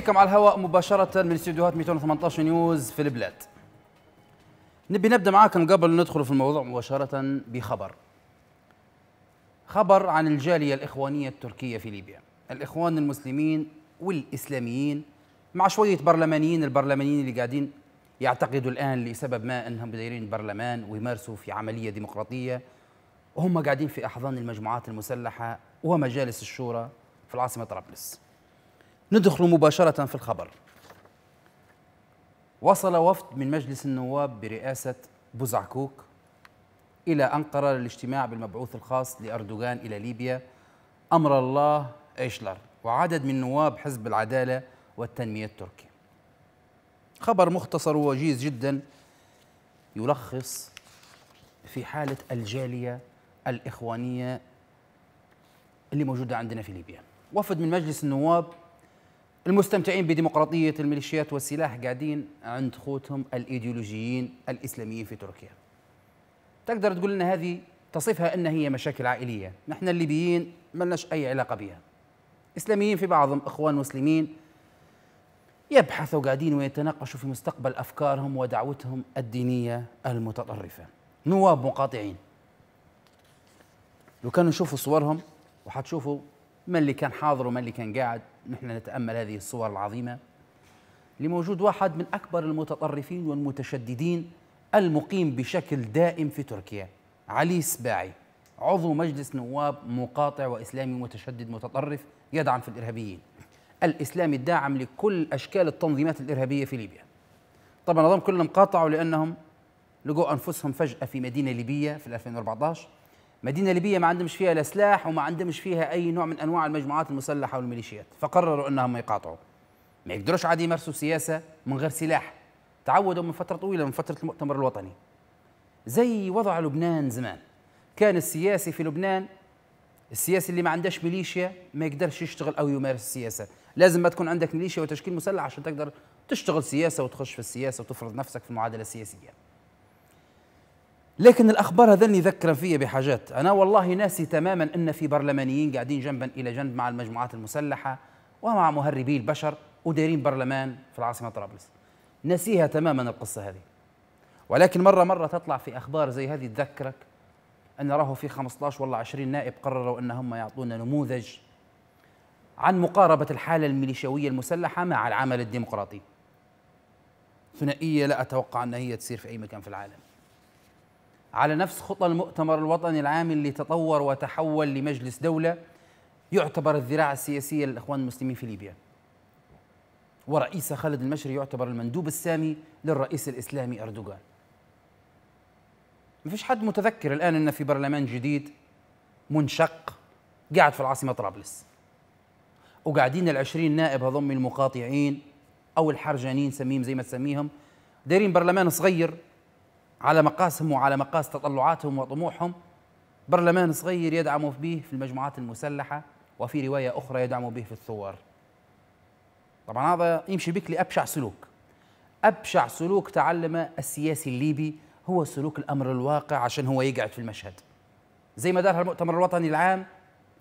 إليكم على الهواء مباشرة من استديوهات 218 نيوز في البلاد نبي نبدأ معاكم قبل ندخل في الموضوع مباشرة بخبر خبر عن الجالية الإخوانية التركية في ليبيا الإخوان المسلمين والإسلاميين مع شوية برلمانيين البرلمانيين اللي قاعدين يعتقدوا الآن لسبب ما أنهم دايرين برلمان ويمارسوا في عملية ديمقراطية وهم قاعدين في أحضان المجموعات المسلحة ومجالس الشورى في العاصمة طرابلس ندخل مباشرة في الخبر وصل وفد من مجلس النواب برئاسة بوزعكوك إلى أنقرة للاجتماع بالمبعوث الخاص لأردوغان إلى ليبيا أمر الله إيشلر وعدد من نواب حزب العدالة والتنمية التركي خبر مختصر ووجيز جدا يلخص في حالة الجالية الإخوانية اللي موجودة عندنا في ليبيا وفد من مجلس النواب المستمتعين بديمقراطية الميليشيات والسلاح قاعدين عند خوتهم الإيديولوجيين الإسلاميين في تركيا تقدر تقول لنا هذه تصفها أن هي مشاكل عائلية نحن الليبيين ما لناش أي علاقة بها إسلاميين في بعضهم إخوان مسلمين يبحثوا قاعدين ويتناقشوا في مستقبل أفكارهم ودعوتهم الدينية المتطرفة نواب مقاطعين لو كانوا نشوفوا صورهم وحتشوفوا من اللي كان حاضر ومن اللي كان قاعد نحن نتأمل هذه الصور العظيمة لموجود واحد من أكبر المتطرفين والمتشددين المقيم بشكل دائم في تركيا علي سباعي عضو مجلس نواب مقاطع وإسلامي متشدد متطرف يدعم في الإرهابيين الإسلامي الداعم لكل أشكال التنظيمات الإرهابية في ليبيا طبعا هذول كلهم قاطعوا لأنهم لقوا أنفسهم فجأة في مدينة ليبية في 2014 مدينة ليبية ما عندهمش فيها لا سلاح وما عندهمش فيها أي نوع من أنواع المجموعات المسلحة والميليشيات فقرروا أنهم يقاطعوا ما يقدروش عادي يمارسوا سياسة من غير سلاح تعودوا من فترة طويلة من فترة المؤتمر الوطني زي وضع لبنان زمان كان السياسي في لبنان السياسي اللي ما عندهش ميليشيا ما يقدرش يشتغل أو يمارس السياسة لازم ما تكون عندك ميليشيا وتشكيل مسلح عشان تقدر تشتغل سياسة وتخش في السياسة وتفرض نفسك في المعادلة السياسية لكن الأخبار هذني ذكر فيا بحاجات أنا والله ناسي تماما أن في برلمانيين قاعدين جنبا إلى جنب مع المجموعات المسلحة ومع مهربي البشر ودايرين برلمان في العاصمة طرابلس نسيها تماما القصة هذه ولكن مرة مرة تطلع في أخبار زي هذه تذكرك أن راهو في 15 والله 20 نائب قرروا أن هم يعطونا نموذج عن مقاربة الحالة الميليشيوية المسلحة مع العمل الديمقراطي ثنائية لا أتوقع أن هي تصير في أي مكان في العالم على نفس خطى المؤتمر الوطني العام اللي تطور وتحول لمجلس دولة يعتبر الذراع السياسية للإخوان المسلمين في ليبيا ورئيس خالد المشري يعتبر المندوب السامي للرئيس الإسلامي أردوغان ما فيش حد متذكر الآن أن في برلمان جديد منشق قاعد في العاصمة طرابلس وقاعدين العشرين نائب هذم المقاطعين أو الحرجانين سميهم زي ما تسميهم دايرين برلمان صغير على مقاسهم وعلى مقاس تطلعاتهم وطموحهم برلمان صغير يدعم به في المجموعات المسلحة وفي رواية أخرى يدعم به في الثوار طبعا هذا يمشي بك لأبشع سلوك أبشع سلوك تعلم السياسي الليبي هو سلوك الأمر الواقع عشان هو يقعد في المشهد زي ما دارها المؤتمر الوطني العام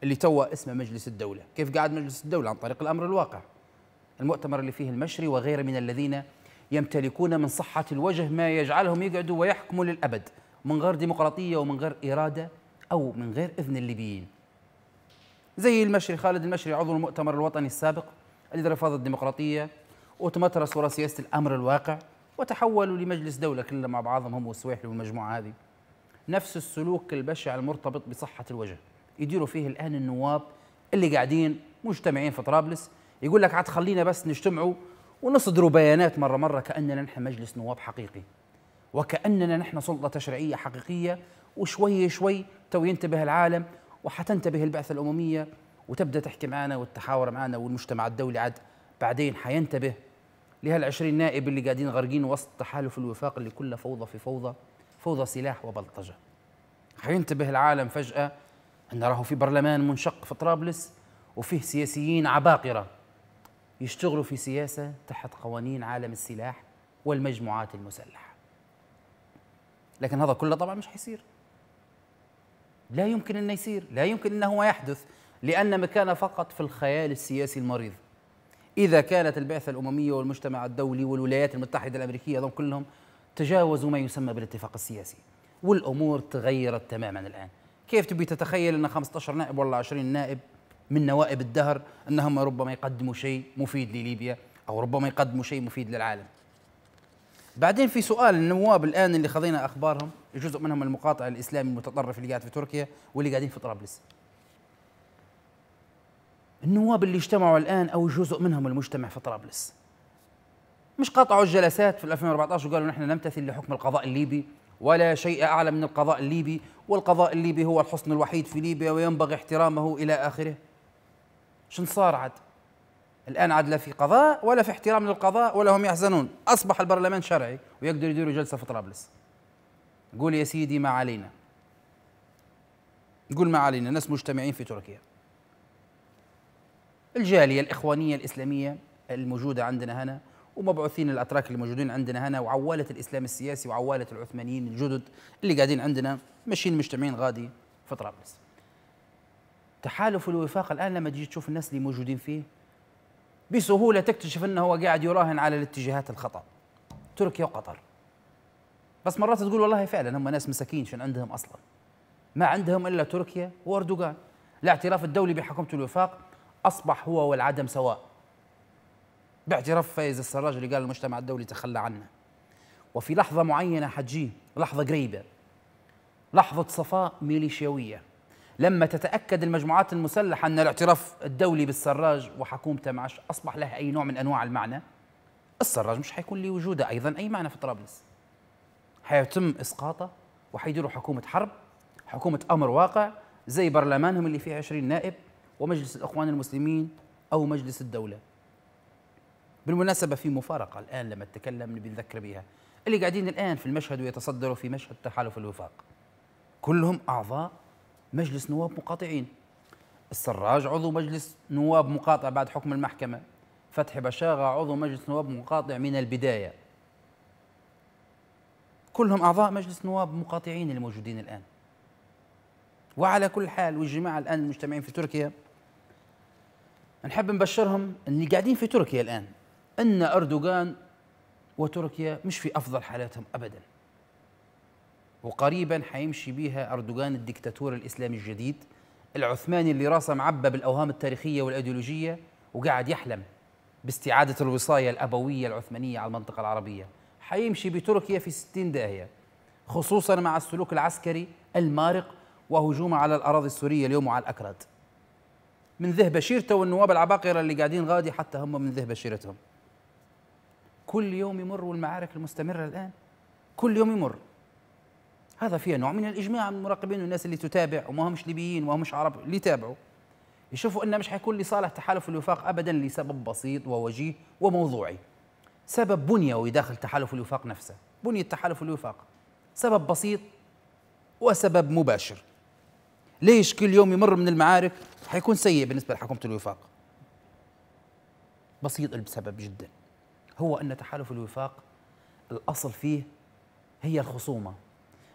اللي توا اسمه مجلس الدولة كيف قاعد مجلس الدولة عن طريق الأمر الواقع المؤتمر اللي فيه المشري وغيره من الذين يمتلكون من صحة الوجه ما يجعلهم يقعدوا ويحكموا للأبد من غير ديمقراطية ومن غير إرادة أو من غير إذن الليبيين زي المشري خالد المشري عضو المؤتمر الوطني السابق اللي رفض الديمقراطية وتمترس وراء سياسة الأمر الواقع وتحولوا لمجلس دولة كلها مع بعضهم هم والسويحل والمجموعة هذه نفس السلوك البشع المرتبط بصحة الوجه يديروا فيه الآن النواب اللي قاعدين مجتمعين في طرابلس يقول لك عاد خلينا بس نجتمعوا ونصدر بيانات مرة مرة كأننا نحن مجلس نواب حقيقي وكأننا نحن سلطة تشريعية حقيقية وشوي شوي تو ينتبه العالم وحتنتبه البعثة الأممية وتبدأ تحكي معنا والتحاور معنا والمجتمع الدولي عاد بعدين حينتبه لهالعشرين نائب اللي قاعدين غارقين وسط تحالف الوفاق اللي كله فوضى في فوضى فوضى سلاح وبلطجة حينتبه العالم فجأة أن راهو في برلمان منشق في طرابلس وفيه سياسيين عباقرة يشتغلوا في سياسة تحت قوانين عالم السلاح والمجموعات المسلحة لكن هذا كله طبعا مش حيصير لا يمكن أن يصير لا يمكن أنه يحدث لأن مكان فقط في الخيال السياسي المريض إذا كانت البعثة الأممية والمجتمع الدولي والولايات المتحدة الأمريكية هذول كلهم تجاوزوا ما يسمى بالاتفاق السياسي والأمور تغيرت تماما الآن كيف تبي تتخيل أن 15 نائب ولا 20 نائب من نوائب الدهر أنهم ربما يقدموا شيء مفيد لليبيا أو ربما يقدموا شيء مفيد للعالم بعدين في سؤال النواب الآن اللي خذينا أخبارهم جزء منهم المقاطع الإسلامي المتطرف اللي قاعد في تركيا واللي قاعدين في طرابلس النواب اللي اجتمعوا الآن أو جزء منهم المجتمع في طرابلس مش قاطعوا الجلسات في 2014 وقالوا نحن نمتثل لحكم القضاء الليبي ولا شيء أعلى من القضاء الليبي والقضاء الليبي هو الحصن الوحيد في ليبيا وينبغي احترامه إلى آخره شن صار عاد الان عاد لا في قضاء ولا في احترام للقضاء ولا هم يحزنون اصبح البرلمان شرعي ويقدر يديروا جلسه في طرابلس قول يا سيدي ما علينا قول ما علينا ناس مجتمعين في تركيا الجاليه الاخوانيه الاسلاميه الموجوده عندنا هنا ومبعوثين الاتراك الموجودين عندنا هنا وعواله الاسلام السياسي وعواله العثمانيين الجدد اللي قاعدين عندنا ماشيين مجتمعين غادي في طرابلس تحالف الوفاق الان لما تجي تشوف الناس اللي موجودين فيه بسهوله تكتشف انه هو قاعد يراهن على الاتجاهات الخطا تركيا وقطر بس مرات تقول والله فعلا هم ناس مساكين شنو عندهم اصلا ما عندهم الا تركيا واردوغان الاعتراف الدولي بحكومه الوفاق اصبح هو والعدم سواء باعتراف فايز السراج اللي قال المجتمع الدولي تخلى عنه وفي لحظه معينه حتجي لحظه قريبه لحظه صفاء ميليشياويه لما تتاكد المجموعات المسلحه ان الاعتراف الدولي بالسراج وحكومته معش اصبح له اي نوع من انواع المعنى السراج مش حيكون لي وجوده ايضا اي معنى في طرابلس حيتم اسقاطه وحيديروا حكومه حرب حكومه امر واقع زي برلمانهم اللي فيه 20 نائب ومجلس الاخوان المسلمين او مجلس الدوله بالمناسبه في مفارقه الان لما اتكلم بنذكر بها اللي قاعدين الان في المشهد ويتصدروا في مشهد تحالف الوفاق كلهم اعضاء مجلس نواب مقاطعين السراج عضو مجلس نواب مقاطع بعد حكم المحكمة فتحي بشاغة عضو مجلس نواب مقاطع من البداية كلهم أعضاء مجلس نواب مقاطعين الموجودين الآن وعلى كل حال والجماعة الآن المجتمعين في تركيا نحب نبشرهم اللي قاعدين في تركيا الآن أن أردوغان وتركيا مش في أفضل حالاتهم أبدا وقريبا حيمشي بيها أردوغان الدكتاتور الإسلامي الجديد العثماني اللي راسه معبى بالأوهام التاريخية والأيديولوجية وقاعد يحلم باستعادة الوصاية الأبوية العثمانية على المنطقة العربية حيمشي بتركيا في 60 داهية خصوصا مع السلوك العسكري المارق وهجومه على الأراضي السورية اليوم وعلى الأكراد من ذهب شيرته والنواب العباقرة اللي قاعدين غادي حتى هم من ذهب شيرتهم كل يوم يمر والمعارك المستمرة الآن كل يوم يمر هذا فيها نوع من الاجماع من المراقبين والناس اللي تتابع وما همش ليبيين وما همش عرب اللي يتابعوا يشوفوا انه مش حيكون لصالح تحالف الوفاق ابدا لسبب بسيط ووجيه وموضوعي سبب بنيوي داخل تحالف الوفاق نفسه بنية تحالف الوفاق سبب بسيط وسبب مباشر ليش كل يوم يمر من المعارك حيكون سيء بالنسبة لحكومة الوفاق بسيط بسبب جدا هو أن تحالف الوفاق الأصل فيه هي الخصومة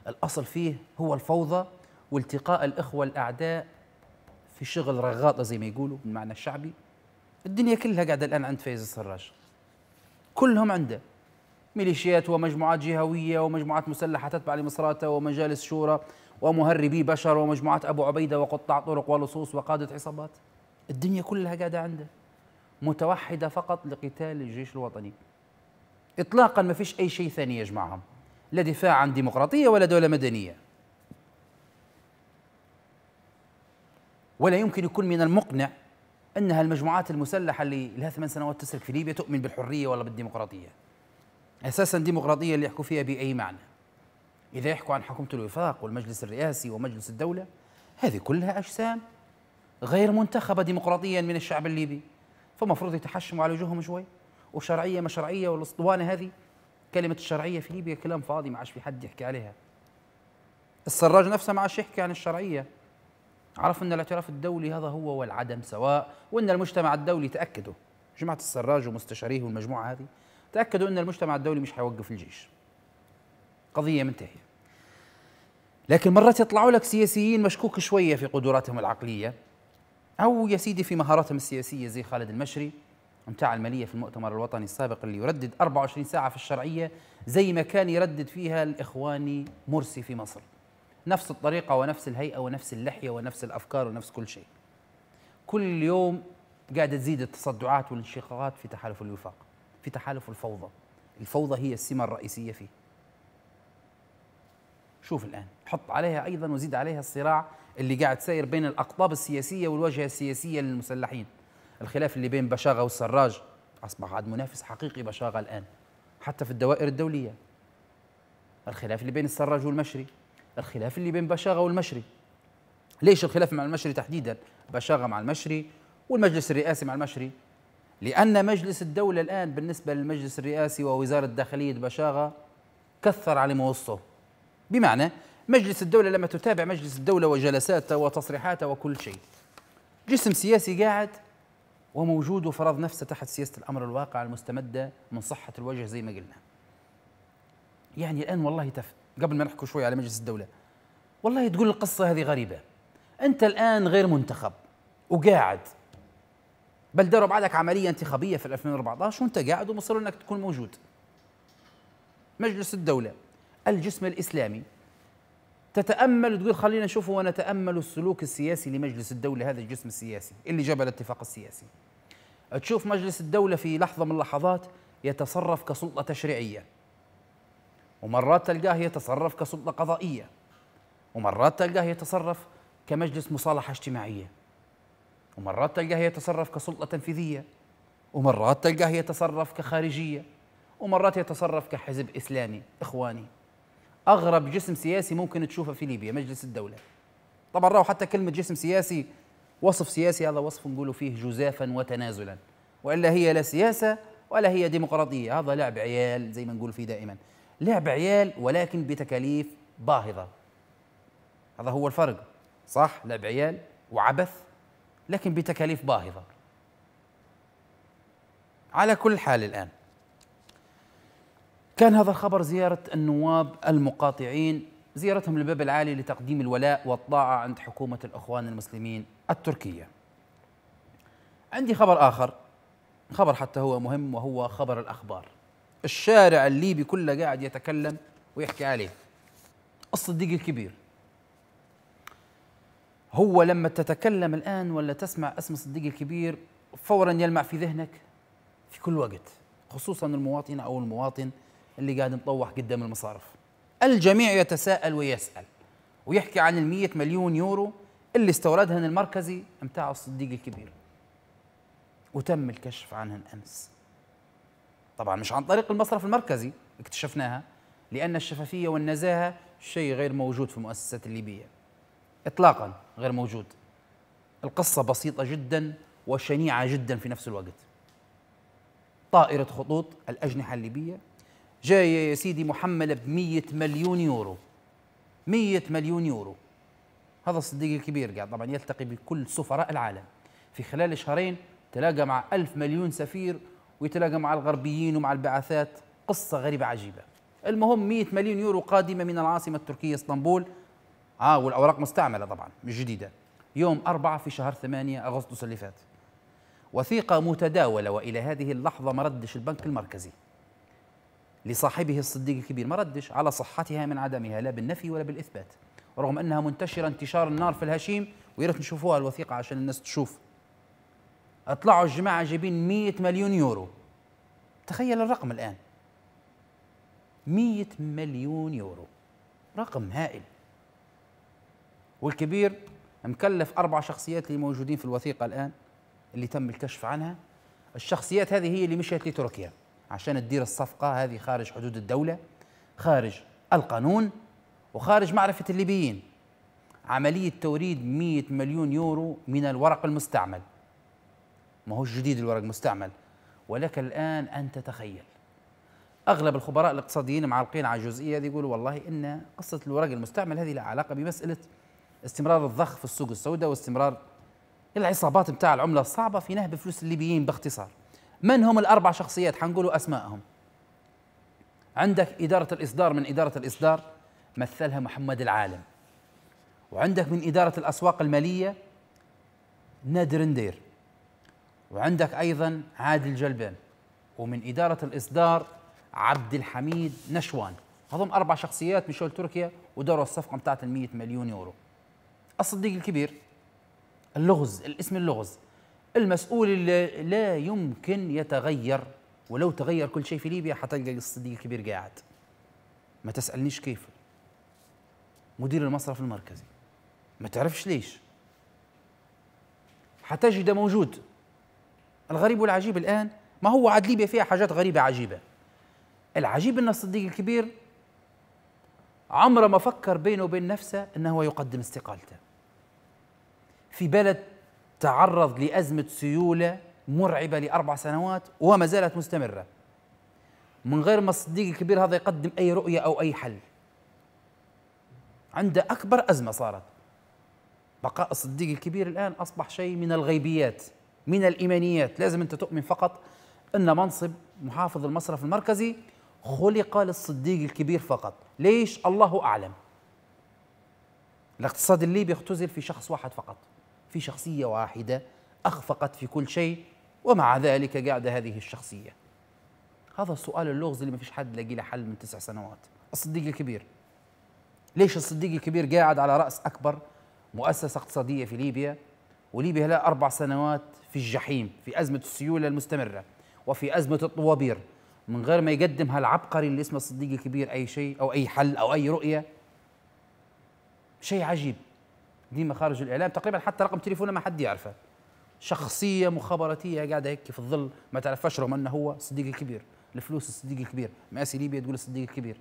الأصل فيه هو الفوضى والتقاء الإخوة الأعداء في شغل رغاطة زي ما يقولوا بالمعنى الشعبي الدنيا كلها قاعدة الآن عند فايز السراج كلهم عنده ميليشيات ومجموعات جهوية ومجموعات مسلحة تتبع لمصراتة ومجالس شورى ومهربي بشر ومجموعات أبو عبيدة وقطاع طرق ولصوص وقادة عصابات الدنيا كلها قاعدة عنده متوحدة فقط لقتال الجيش الوطني إطلاقا ما فيش أي شيء ثاني يجمعهم لا دفاع عن ديمقراطية ولا دولة مدنية ولا يمكن يكون من المقنع أنها المجموعات المسلحة اللي لها ثمان سنوات تسرق في ليبيا تؤمن بالحرية ولا بالديمقراطية أساسا ديمقراطيه اللي يحكوا فيها بأي معنى إذا يحكوا عن حكومة الوفاق والمجلس الرئاسي ومجلس الدولة هذه كلها أجسام غير منتخبة ديمقراطيا من الشعب الليبي فمفروض يتحشموا على وجوههم شوي وشرعية ما شرعية والأسطوانة هذه كلمة الشرعية في ليبيا كلام فاضي ما عادش في حد يحكي عليها السراج نفسه ما عادش يحكي عن الشرعية عرف أن الاعتراف الدولي هذا هو والعدم سواء وأن المجتمع الدولي تأكدوا جماعة السراج ومستشاريه والمجموعة هذه تأكدوا أن المجتمع الدولي مش حيوقف الجيش قضية منتهية لكن مرات يطلعوا لك سياسيين مشكوك شوية في قدراتهم العقلية أو يا سيدي في مهاراتهم السياسية زي خالد المشري امتاع المالية في المؤتمر الوطني السابق اللي يردد 24 ساعة في الشرعية زي ما كان يردد فيها الإخواني مرسي في مصر نفس الطريقة ونفس الهيئة ونفس اللحية ونفس الأفكار ونفس كل شيء كل يوم قاعدة تزيد التصدعات والانشقاقات في تحالف الوفاق في تحالف الفوضى الفوضى هي السمة الرئيسية فيه شوف الآن حط عليها أيضا وزيد عليها الصراع اللي قاعد ساير بين الأقطاب السياسية والواجهة السياسية للمسلحين الخلاف اللي بين بشاغة والسراج أصبح عاد منافس حقيقي بشاغة الآن حتى في الدوائر الدولية الخلاف اللي بين السراج والمشري الخلاف اللي بين بشاغة والمشري ليش الخلاف مع المشري تحديدا بشاغة مع المشري والمجلس الرئاسي مع المشري لأن مجلس الدولة الآن بالنسبة للمجلس الرئاسي ووزارة الداخلية بشاغة كثر على موصه بمعنى مجلس الدولة لما تتابع مجلس الدولة وجلساته وتصريحاته وكل شيء جسم سياسي قاعد وموجود وفرض نفسه تحت سياسة الأمر الواقع المستمدة من صحة الوجه زي ما قلنا يعني الآن والله تف قبل ما نحكي شوي على مجلس الدولة والله تقول القصة هذه غريبة أنت الآن غير منتخب وقاعد بل داروا بعدك عملية انتخابية في 2014 وأنت قاعد ومصر أنك تكون موجود مجلس الدولة الجسم الإسلامي تتامل وتقول خلينا نشوف ونتامل السلوك السياسي لمجلس الدوله هذا الجسم السياسي اللي جاب الاتفاق السياسي تشوف مجلس الدولة في لحظة من اللحظات يتصرف كسلطة تشريعية ومرات تلقاه يتصرف كسلطة قضائية ومرات تلقاه يتصرف كمجلس مصالحة اجتماعية ومرات تلقاه يتصرف كسلطة تنفيذية ومرات تلقاه يتصرف كخارجية ومرات يتصرف كحزب إسلامي إخواني أغرب جسم سياسي ممكن تشوفه في ليبيا مجلس الدولة طبعا راهو حتى كلمة جسم سياسي وصف سياسي هذا وصف نقول فيه جزافا وتنازلا والا هي لا سياسه ولا هي ديمقراطيه هذا لعب عيال زي ما نقول فيه دائما لعب عيال ولكن بتكاليف باهظه هذا هو الفرق صح لعب عيال وعبث لكن بتكاليف باهظه على كل حال الان كان هذا الخبر زياره النواب المقاطعين زيارتهم للباب العالي لتقديم الولاء والطاعة عند حكومة الإخوان المسلمين التركية عندي خبر آخر خبر حتى هو مهم وهو خبر الأخبار الشارع الليبي كله قاعد يتكلم ويحكي عليه الصديق الكبير هو لما تتكلم الآن ولا تسمع اسم الصديق الكبير فورا يلمع في ذهنك في كل وقت خصوصا المواطنة أو المواطن اللي قاعد مطوح قدام المصارف الجميع يتساءل ويسأل ويحكي عن المية مليون يورو اللي استوردهن المركزي متاع الصديق الكبير وتم الكشف عنهن أمس طبعا مش عن طريق المصرف المركزي اكتشفناها لأن الشفافية والنزاهة شيء غير موجود في المؤسسات الليبية إطلاقا غير موجود القصة بسيطة جدا وشنيعة جدا في نفس الوقت طائرة خطوط الأجنحة الليبية جايه يا سيدي محمله ب 100 مليون يورو 100 مليون يورو هذا الصديق الكبير قاعد طبعا يلتقي بكل سفراء العالم في خلال شهرين تلاقى مع ألف مليون سفير ويتلاقى مع الغربيين ومع البعثات قصة غريبة عجيبة المهم 100 مليون يورو قادمة من العاصمة التركية اسطنبول آه والأوراق مستعملة طبعا مش جديدة يوم أربعة في شهر ثمانية أغسطس اللي فات وثيقة متداولة وإلى هذه اللحظة ما ردش البنك المركزي لصاحبه الصديق الكبير ما ردش على صحتها من عدمها لا بالنفي ولا بالإثبات رغم أنها منتشرة انتشار النار في الهشيم ويا نشوفوها الوثيقة عشان الناس تشوف اطلعوا الجماعة جايبين 100 مليون يورو تخيل الرقم الآن 100 مليون يورو رقم هائل والكبير مكلف أربع شخصيات اللي موجودين في الوثيقة الآن اللي تم الكشف عنها الشخصيات هذه هي اللي مشيت لتركيا عشان تدير الصفقة هذه خارج حدود الدولة خارج القانون وخارج معرفة الليبيين عملية توريد 100 مليون يورو من الورق المستعمل ما هو جديد الورق المستعمل ولك الآن أن تتخيل أغلب الخبراء الاقتصاديين معلقين على الجزئية هذه يقولوا والله إن قصة الورق المستعمل هذه لها علاقة بمسألة استمرار الضخ في السوق السوداء واستمرار العصابات بتاع العملة الصعبة في نهب فلوس الليبيين باختصار من هم الأربع شخصيات حنقولوا أسمائهم عندك إدارة الإصدار من إدارة الإصدار مثلها محمد العالم وعندك من إدارة الأسواق المالية نادر ندير وعندك أيضا عادل جلبان ومن إدارة الإصدار عبد الحميد نشوان هذم أربع شخصيات من شؤون تركيا ودوروا الصفقة بتاعت ال 100 مليون يورو الصديق الكبير اللغز الاسم اللغز المسؤول اللي لا يمكن يتغير ولو تغير كل شيء في ليبيا حتلقى الصديق الكبير قاعد ما تسألنيش كيف مدير المصرف المركزي ما تعرفش ليش حتجده موجود الغريب والعجيب الآن ما هو عاد ليبيا فيها حاجات غريبة عجيبة العجيب أن الصديق الكبير عمره ما فكر بينه وبين نفسه أنه يقدم استقالته في بلد تعرض لأزمة سيولة مرعبة لأربع سنوات وما زالت مستمرة من غير ما الصديق الكبير هذا يقدم أي رؤية أو أي حل عنده أكبر أزمة صارت بقاء الصديق الكبير الآن أصبح شيء من الغيبيات من الإيمانيات لازم أنت تؤمن فقط أن منصب محافظ المصرف المركزي خلق للصديق الكبير فقط ليش الله أعلم الاقتصاد الليبي اختزل في شخص واحد فقط في شخصية واحدة أخفقت في كل شيء ومع ذلك قاعدة هذه الشخصية هذا السؤال اللغز اللي ما فيش حد لاقي له حل من تسع سنوات الصديق الكبير ليش الصديق الكبير قاعد على رأس أكبر مؤسسة اقتصادية في ليبيا وليبيا لها أربع سنوات في الجحيم في أزمة السيولة المستمرة وفي أزمة الطوابير من غير ما يقدم هالعبقري اللي اسمه الصديق الكبير أي شيء أو أي حل أو أي رؤية شيء عجيب ديما خارج الاعلام تقريبا حتى رقم تليفونه ما حد يعرفه شخصيه مخابراتيه قاعده هيك في الظل ما تعرفش رغم انه هو الصديق الكبير الفلوس الصديق الكبير مآسي ليبيا تقول الصديق الكبير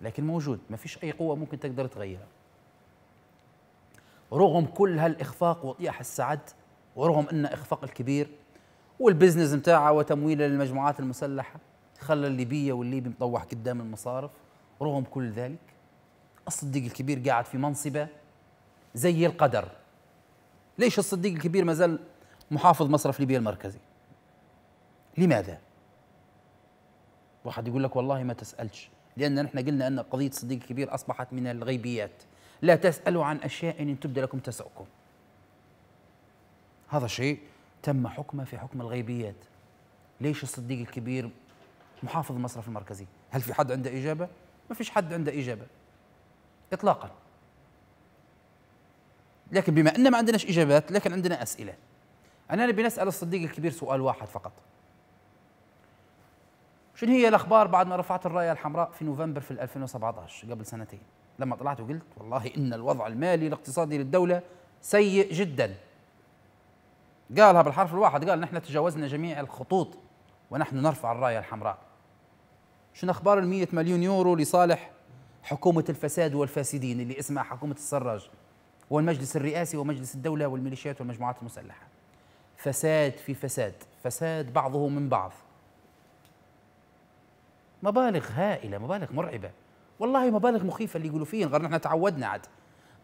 لكن موجود ما فيش اي قوه ممكن تقدر تغيره رغم كل هالاخفاق وطياح السعد ورغم ان اخفاق الكبير والبزنس نتاعها وتمويله للمجموعات المسلحه خلى الليبيه والليبي مطوح قدام المصارف رغم كل ذلك الصديق الكبير قاعد في منصبه زي القدر ليش الصديق الكبير ما زال محافظ مصرف ليبيا المركزي لماذا واحد يقول لك والله ما تسألش لأن نحن قلنا أن قضية الصديق الكبير أصبحت من الغيبيات لا تسألوا عن أشياء إن تبدأ لكم تسؤكم هذا شيء تم حكمه في حكم الغيبيات ليش الصديق الكبير محافظ المصرف المركزي هل في حد عنده إجابة؟ ما فيش حد عنده إجابة إطلاقاً لكن بما أن ما عندناش إجابات لكن عندنا أسئلة أنا نبي نسأل الصديق الكبير سؤال واحد فقط شنو هي الأخبار بعد ما رفعت الراية الحمراء في نوفمبر في 2017 قبل سنتين لما طلعت وقلت والله إن الوضع المالي الاقتصادي للدولة سيء جدا قالها بالحرف الواحد قال نحن تجاوزنا جميع الخطوط ونحن نرفع الراية الحمراء شنو أخبار المية مليون يورو لصالح حكومة الفساد والفاسدين اللي اسمها حكومة السراج هو المجلس الرئاسي ومجلس الدولة والميليشيات والمجموعات المسلحة فساد في فساد فساد بعضه من بعض مبالغ هائلة مبالغ مرعبة والله مبالغ مخيفة اللي يقولوا فيه غير نحن تعودنا عاد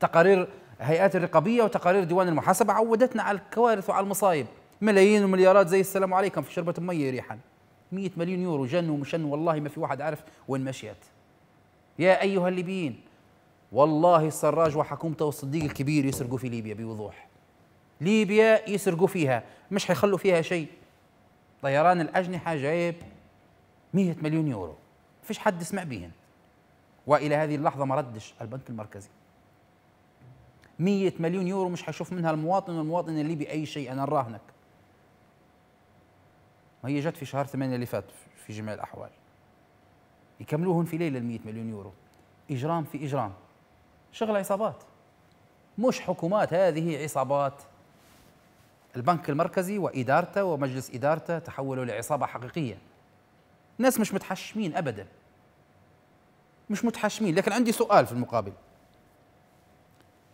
تقارير هيئات الرقابية وتقارير ديوان المحاسبة عودتنا على الكوارث وعلى المصايب ملايين ومليارات زي السلام عليكم في شربة مية ريحا 100 مليون يورو جن ومشن والله ما في واحد عارف وين مشيت يا أيها الليبيين والله السراج وحكومته والصديق الكبير يسرقوا في ليبيا بوضوح ليبيا يسرقوا فيها مش حيخلوا فيها شيء طيران الأجنحة جايب 100 مليون يورو فيش حد سمع بهن وإلى هذه اللحظة ما ردش البنك المركزي 100 مليون يورو مش حيشوف منها المواطن والمواطن الليبي أي شيء أنا نراهنك ما هي جت في شهر 8 اللي فات في جميع الأحوال يكملوهن في ليلة ال 100 مليون يورو إجرام في إجرام شغل عصابات مش حكومات هذه عصابات البنك المركزي وإدارته ومجلس إدارته تحولوا لعصابة حقيقية ناس مش متحشمين أبدا مش متحشمين لكن عندي سؤال في المقابل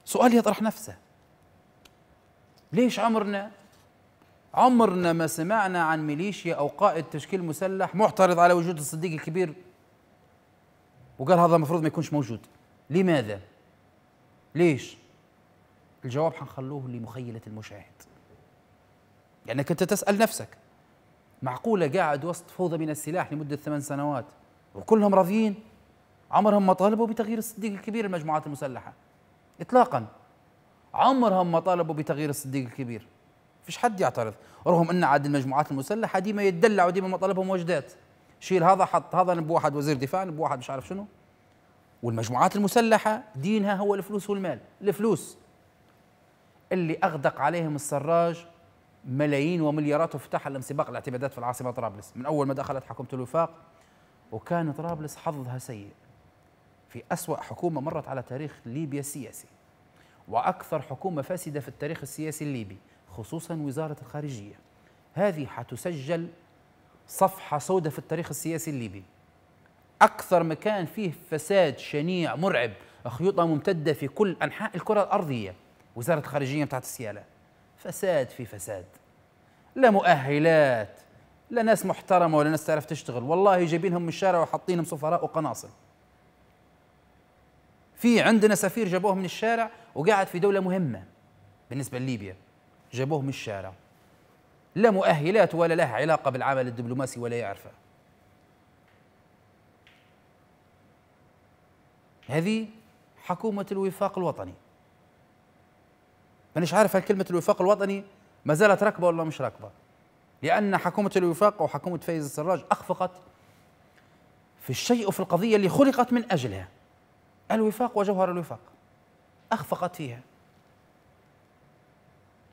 سؤال يطرح نفسه ليش عمرنا عمرنا ما سمعنا عن ميليشيا أو قائد تشكيل مسلح معترض على وجود الصديق الكبير وقال هذا المفروض ما يكونش موجود لماذا؟ ليش؟ الجواب حنخلوه لمخيلة المشاهد لأنك أنت تسأل نفسك معقولة قاعد وسط فوضى من السلاح لمدة ثمان سنوات وكلهم راضيين عمرهم ما طالبوا بتغيير الصديق الكبير المجموعات المسلحة إطلاقا عمرهم ما طالبوا بتغيير الصديق الكبير فيش حد يعترض رغم أن عاد المجموعات المسلحة ديما يدلع وديما مطالبهم وجدات شيل هذا حط هذا نبو واحد وزير دفاع نبو واحد مش عارف شنو والمجموعات المسلحة دينها هو الفلوس والمال الفلوس اللي أغدق عليهم السراج ملايين ومليارات وفتح لهم سباق الاعتمادات في العاصمة طرابلس من أول ما دخلت حكومة الوفاق وكان طرابلس حظها سيء في أسوأ حكومة مرت على تاريخ ليبيا السياسي وأكثر حكومة فاسدة في التاريخ السياسي الليبي خصوصا وزارة الخارجية هذه حتسجل صفحة سوداء في التاريخ السياسي الليبي اكثر مكان فيه فساد شنيع مرعب خيوطها ممتده في كل انحاء الكره الارضيه وزاره الخارجيه بتاعت السياله فساد في فساد لا مؤهلات لا ناس محترمه ولا ناس تعرف تشتغل والله جايبينهم من الشارع وحاطينهم سفراء وقناصل في عندنا سفير جابوه من الشارع وقاعد في دوله مهمه بالنسبه لليبيا جابوه من الشارع لا مؤهلات ولا لها علاقه بالعمل الدبلوماسي ولا يعرفه هذه حكومة الوفاق الوطني مانيش عارف هل كلمة الوفاق الوطني ما زالت راكبة ولا مش راكبة لأن حكومة الوفاق أو حكومة فايز السراج أخفقت في الشيء وفي القضية اللي خلقت من أجلها الوفاق وجوهر الوفاق أخفقت فيها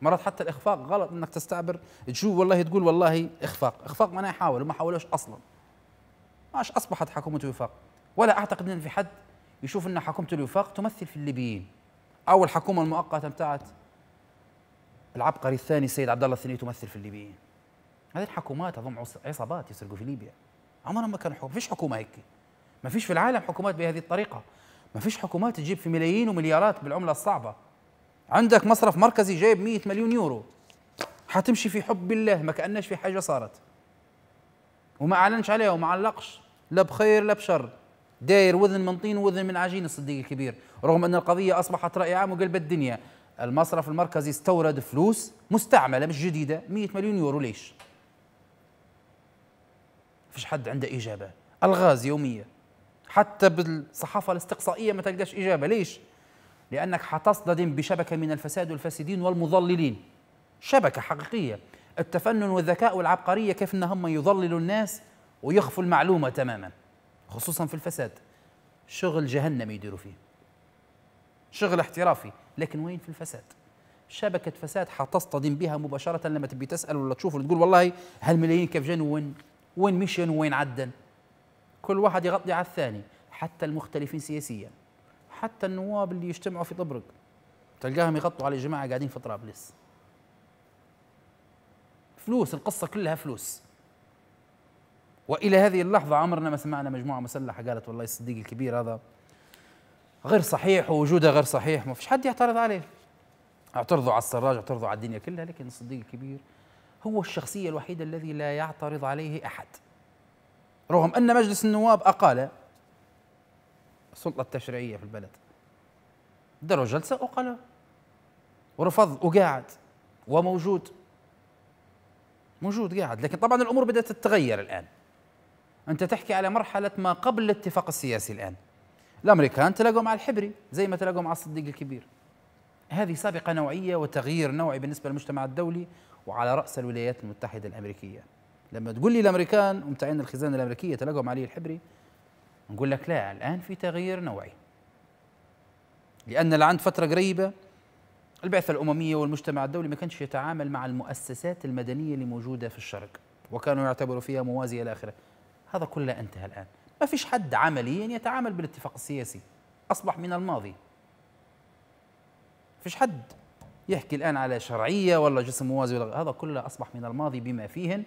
مرات حتى الإخفاق غلط أنك تستعبر تشوف والله تقول والله إخفاق إخفاق أنا يحاول وما حاولوش أصلا ماش أصبحت حكومة وفاق ولا أعتقد أن في حد يشوف ان حكومه الوفاق تمثل في الليبيين او الحكومه المؤقته بتاعت العبقري الثاني السيد عبد الله الثاني تمثل في الليبيين هذه الحكومات هذوم عصابات يسرقوا في ليبيا عمرهم ما كانوا حكومه فيش حكومه هيك ما فيش في العالم حكومات بهذه الطريقه ما فيش حكومات تجيب في ملايين ومليارات بالعمله الصعبه عندك مصرف مركزي جايب 100 مليون يورو حتمشي في حب الله ما كانش في حاجه صارت وما اعلنش عليها وما علقش لا بخير لا بشر داير وذن من طين وذن من عجين الصديق الكبير رغم أن القضية أصبحت رأي عام وقلب الدنيا المصرف المركزي استورد فلوس مستعملة مش جديدة 100 مليون يورو ليش؟ فيش حد عنده إجابة الغاز يومية حتى بالصحافة الاستقصائية ما تلقاش إجابة ليش؟ لأنك حتصطدم بشبكة من الفساد والفاسدين والمضللين شبكة حقيقية التفنن والذكاء والعبقرية كيف أن هم يضللوا الناس ويخفوا المعلومة تماماً خصوصا في الفساد شغل جهنم يديروا فيه شغل احترافي لكن وين في الفساد شبكة فساد حتصطدم بها مباشرة لما تبي تسأل ولا تشوف ولا تقول والله هالملايين كيف جن وين وين مشن وين عدن كل واحد يغطي على الثاني حتى المختلفين سياسيا حتى النواب اللي يجتمعوا في طبرق تلقاهم يغطوا على جماعة قاعدين في طرابلس فلوس القصة كلها فلوس والى هذه اللحظه عمرنا ما سمعنا مجموعه مسلحه قالت والله الصديق الكبير هذا غير صحيح ووجوده غير صحيح ما فيش حد يعترض عليه اعترضوا على السراج اعترضوا على الدنيا كلها لكن الصديق الكبير هو الشخصيه الوحيده الذي لا يعترض عليه احد رغم ان مجلس النواب اقال السلطه التشريعيه في البلد دروا جلسه وقال ورفض وقاعد وموجود موجود قاعد لكن طبعا الامور بدات تتغير الان أنت تحكي على مرحلة ما قبل الاتفاق السياسي الآن الأمريكان تلاقوا مع الحبري زي ما تلاقوا مع الصديق الكبير هذه سابقة نوعية وتغيير نوعي بالنسبة للمجتمع الدولي وعلى رأس الولايات المتحدة الأمريكية لما تقول لي الأمريكان ومتعين الخزانة الأمريكية تلاقوا مع علي الحبري نقول لك لا الآن في تغيير نوعي لأن لعند فترة قريبة البعثة الأممية والمجتمع الدولي ما كانش يتعامل مع المؤسسات المدنية اللي موجودة في الشرق وكانوا يعتبروا فيها موازية إلى آخره هذا كله انتهى الآن ما فيش حد عمليا يتعامل بالاتفاق السياسي أصبح من الماضي ما فيش حد يحكي الآن على شرعية ولا جسم موازي ولا هذا كله أصبح من الماضي بما فيهن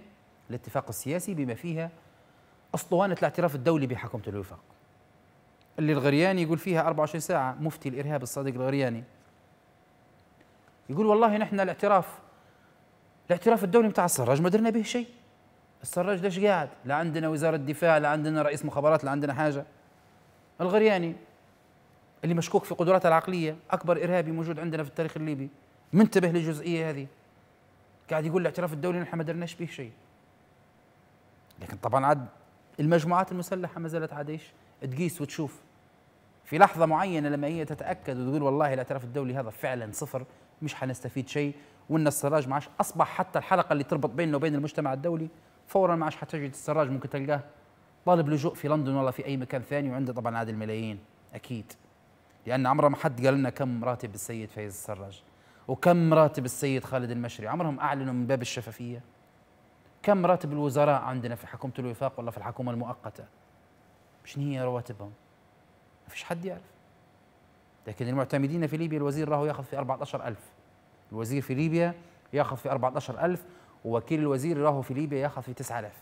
الاتفاق السياسي بما فيها أسطوانة الاعتراف الدولي بحكومة الوفاق اللي الغرياني يقول فيها 24 ساعة مفتي الإرهاب الصادق الغرياني يقول والله نحن الاعتراف الاعتراف الدولي بتاع السراج ما درنا به شيء السراج ليش قاعد؟ لا عندنا وزاره دفاع، لا عندنا رئيس مخابرات، لا عندنا حاجه. الغرياني اللي مشكوك في قدراته العقليه، اكبر ارهابي موجود عندنا في التاريخ الليبي، منتبه للجزئيه هذه. قاعد يقول الاعتراف الدولي نحن ما درناش به شيء. لكن طبعا عاد المجموعات المسلحه ما زالت عاد ايش؟ تقيس وتشوف. في لحظه معينه لما هي تتاكد وتقول والله الاعتراف الدولي هذا فعلا صفر مش حنستفيد شيء وان السراج معاش اصبح حتى الحلقه اللي تربط بيننا وبين المجتمع الدولي فورا ما عادش حتجد السراج ممكن تلقاه طالب لجوء في لندن ولا في اي مكان ثاني وعنده طبعا هذه الملايين اكيد لان عمره ما حد قال لنا كم راتب السيد فايز السراج وكم راتب السيد خالد المشري عمرهم اعلنوا من باب الشفافيه كم راتب الوزراء عندنا في حكومه الوفاق ولا في الحكومه المؤقته شنو هي رواتبهم ما فيش حد يعرف لكن المعتمدين في ليبيا الوزير راهو ياخذ في 14000 الوزير في ليبيا ياخذ في 14000 ووكيل الوزير راهو في ليبيا ياخذ في 9000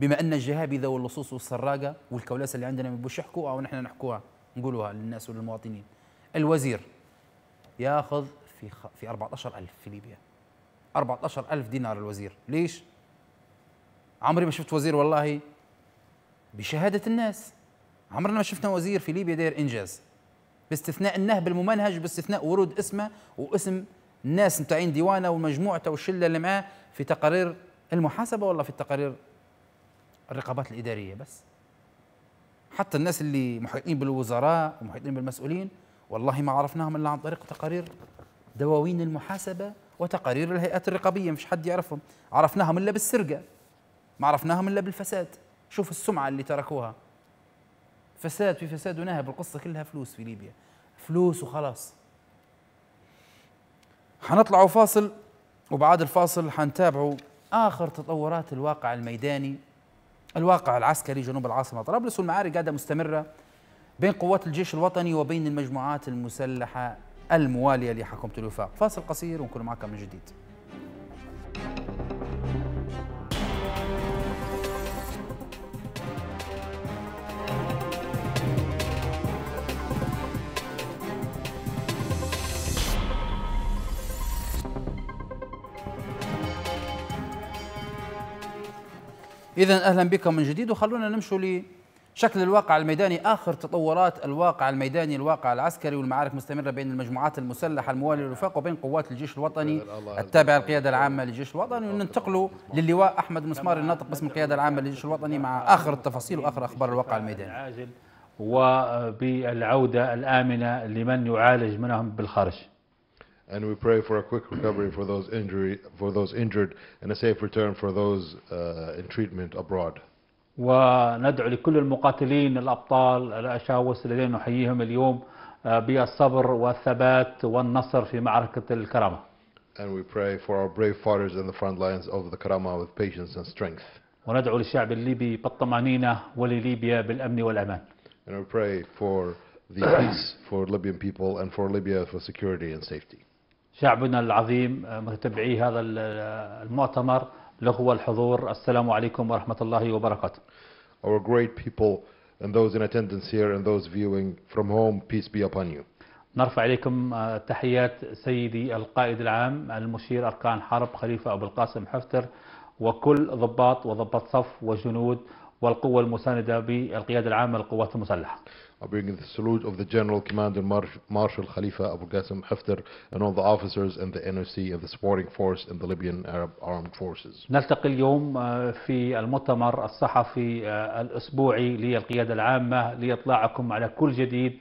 بما ان الجهابذه واللصوص والسراقه والكولاسه اللي عندنا ما يبوش يحكوها او نحن نحكوها نقولوها للناس وللمواطنين الوزير ياخذ في خ... في 14000 في ليبيا 14000 دينار الوزير ليش عمري ما شفت وزير والله بشهاده الناس عمرنا ما شفنا وزير في ليبيا داير انجاز باستثناء النهب الممنهج باستثناء ورود اسمه واسم الناس نتاعين ديوانه ومجموعته والشله اللي معاه في تقارير المحاسبه ولا في التقارير الرقابات الاداريه بس حتى الناس اللي محيطين بالوزراء ومحيطين بالمسؤولين والله ما عرفناهم الا عن طريق تقارير دواوين المحاسبه وتقارير الهيئات الرقابيه مش حد يعرفهم عرفناهم الا بالسرقه ما عرفناهم الا بالفساد شوف السمعه اللي تركوها فساد في فساد ونهب القصه كلها فلوس في ليبيا فلوس وخلاص حنطلعوا فاصل وبعد الفاصل حنتابعوا آخر تطورات الواقع الميداني الواقع العسكري جنوب العاصمة طرابلس والمعارك قاعدة مستمرة بين قوات الجيش الوطني وبين المجموعات المسلحة الموالية لحكومة الوفاق فاصل قصير ونكون معكم من جديد إذا أهلا بكم من جديد وخلونا نمشوا لشكل الواقع الميداني آخر تطورات الواقع الميداني الواقع العسكري والمعارك مستمرة بين المجموعات المسلحة الموالية للوفاق وبين قوات الجيش الوطني التابعة للقيادة العامة للجيش الوطني وننتقلوا للواء أحمد مسمار الناطق باسم القيادة العامة للجيش الوطني مع آخر التفاصيل وآخر أخبار الواقع الميداني وبالعودة الآمنة لمن يعالج منهم بالخارج and we pray for a quick recovery for those injury for those injured and a safe return for those uh, in treatment abroad. وندعو لكل المقاتلين الأبطال الأشاوس الذين نحييهم اليوم بالصبر والثبات والنصر في معركة الكرامة. And we pray for our brave fighters in the front lines of the Karama with patience and strength. وندعو للشعب الليبي بالطمأنينة ولليبيا بالأمن والأمان. And we pray for the peace for Libyan people and for Libya for security and safety. شعبنا العظيم آه، متتبعي هذا آه، المؤتمر الأخوة الحضور السلام عليكم ورحمة الله وبركاته Our great people and those in attendance here and those viewing from home peace be upon you نرفع إليكم آه، تحيات سيدي القائد العام المشير أركان حرب خليفة أبو القاسم حفتر وكل ضباط وضباط صف وجنود والقوة المساندة بالقيادة العامة للقوات المسلحة bring the salute of the General Commander Marshal Khalifa Abu Ghassim Haftar and all the officers and the NOC and the supporting force and the Libyan Arab Armed Forces. نلتقي اليوم في المؤتمر الصحفي الأسبوعي للقيادة العامة لإطلاعكم على كل جديد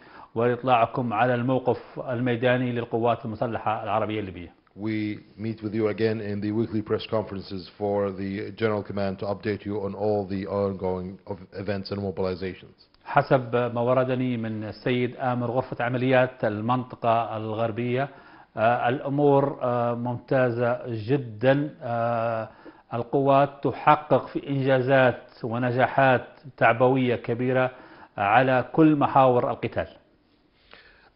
على الموقف الميداني للقوات المسلحة العربية الليبية. we meet with you again in the weekly press conferences for the General Command to update you on all the ongoing events and mobilizations. حسب ما وردني من السيد آمر غرفة عمليات المنطقة الغربية آه، الأمور آه، ممتازة جدا آه، القوات تحقق في إنجازات ونجاحات تعبوية كبيرة على كل محاور القتال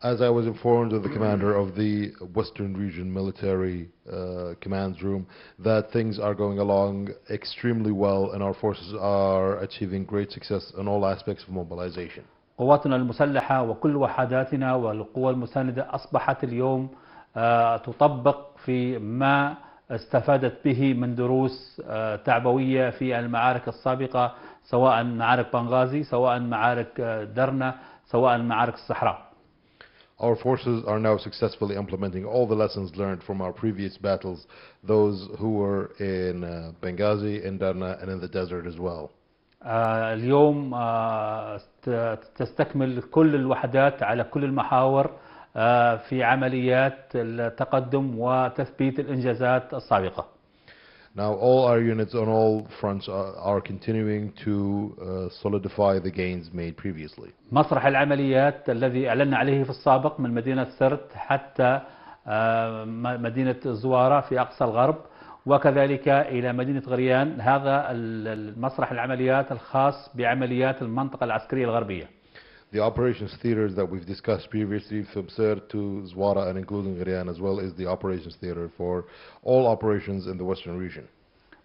as I was informed of the commander of the Western Region Military uh, Command Room, that things are going along extremely well and our forces are achieving great success in all aspects of mobilization. قواتنا المسلحة وكل وحداتنا والقوى المساندة أصبحت اليوم تطبق في ما استفادت به من دروس تعبوية في المعارك السابقة سواء معارك بنغازي سواء معارك درنا سواء معارك الصحراء Our forces are now successfully implementing all the lessons learned from our previous battles, those who were in uh, Benghazi, in Darna, and in the desert as well. اليوم تستكمل كل الوحدات على كل المحاور في عمليات التقدم وتثبيت الإنجازات السابقة Now, all our units on all fronts are, are continuing to uh, solidify the gains made previously. مسرح العمليات الذي أعلنا عليه في السابق من مدينة سرت حتى آه، مدينة زوارة في أقصى الغرب وكذلك إلى مدينة غريان هذا المسرح العمليات الخاص بعمليات المنطقة العسكرية الغربية The operations theaters that we've discussed previously, from Sir to Zwara and including Ghrian as well, is the operations theater for all operations in the western region.